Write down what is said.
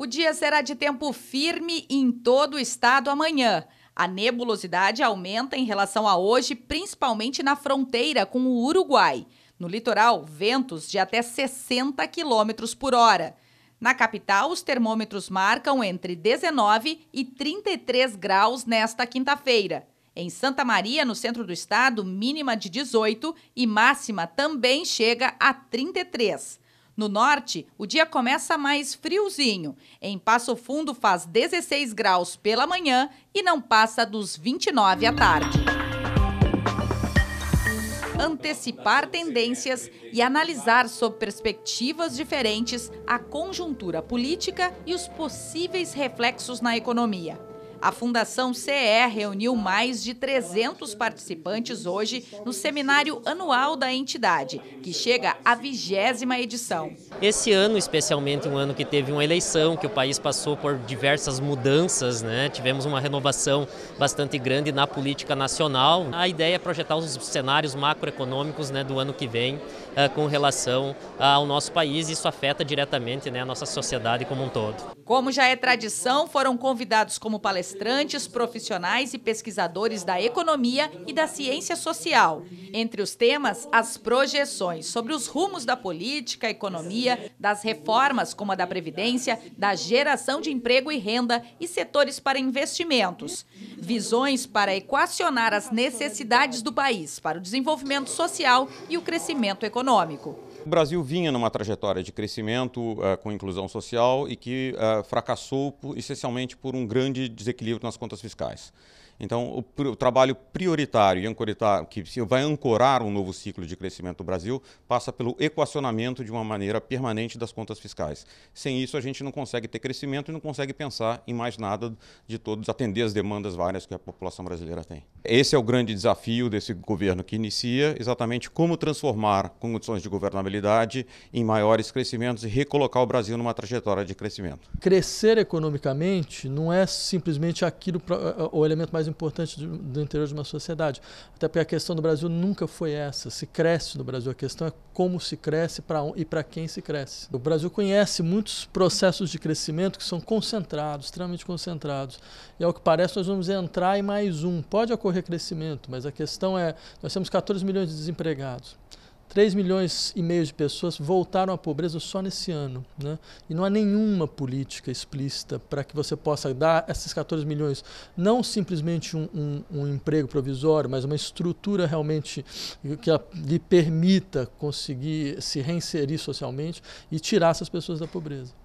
O dia será de tempo firme em todo o estado amanhã. A nebulosidade aumenta em relação a hoje, principalmente na fronteira com o Uruguai. No litoral, ventos de até 60 quilômetros por hora. Na capital, os termômetros marcam entre 19 e 33 graus nesta quinta-feira. Em Santa Maria, no centro do estado, mínima de 18 e máxima também chega a 33. No norte, o dia começa mais friozinho. Em Passo Fundo faz 16 graus pela manhã e não passa dos 29 à tarde. Antecipar tendências e analisar sob perspectivas diferentes a conjuntura política e os possíveis reflexos na economia. A Fundação CE reuniu mais de 300 participantes hoje no seminário anual da entidade, que chega à vigésima edição. Esse ano, especialmente, um ano que teve uma eleição, que o país passou por diversas mudanças, né? tivemos uma renovação bastante grande na política nacional. A ideia é projetar os cenários macroeconômicos né, do ano que vem uh, com relação ao nosso país, e isso afeta diretamente né, a nossa sociedade como um todo. Como já é tradição, foram convidados como palestrantes, profissionais e pesquisadores da economia e da ciência social. Entre os temas, as projeções sobre os rumos da política, economia, das reformas como a da Previdência, da geração de emprego e renda e setores para investimentos. Visões para equacionar as necessidades do país para o desenvolvimento social e o crescimento econômico o Brasil vinha numa trajetória de crescimento uh, com inclusão social e que uh, fracassou por, essencialmente por um grande desequilíbrio nas contas fiscais. Então, o, o trabalho prioritário e que vai ancorar um novo ciclo de crescimento do Brasil passa pelo equacionamento de uma maneira permanente das contas fiscais. Sem isso, a gente não consegue ter crescimento e não consegue pensar em mais nada de todos, atender as demandas várias que a população brasileira tem. Esse é o grande desafio desse governo que inicia, exatamente como transformar condições de governabilidade estabilidade, em maiores crescimentos e recolocar o Brasil numa trajetória de crescimento. Crescer economicamente não é simplesmente aquilo eh, eh, o elemento mais importante do interior de uma sociedade. Até porque a questão do Brasil nunca foi essa. Se cresce no Brasil, a questão é como se cresce para e para quem se cresce. O Brasil conhece muitos processos de crescimento que são concentrados, extremamente concentrados. E ao que parece, nós vamos entrar em mais um. Pode ocorrer crescimento, mas a questão é: nós temos 14 milhões de desempregados. 3 milhões e meio de pessoas voltaram à pobreza só nesse ano. Né? E não há nenhuma política explícita para que você possa dar esses 14 milhões, não simplesmente um, um, um emprego provisório, mas uma estrutura realmente que a, lhe permita conseguir se reinserir socialmente e tirar essas pessoas da pobreza.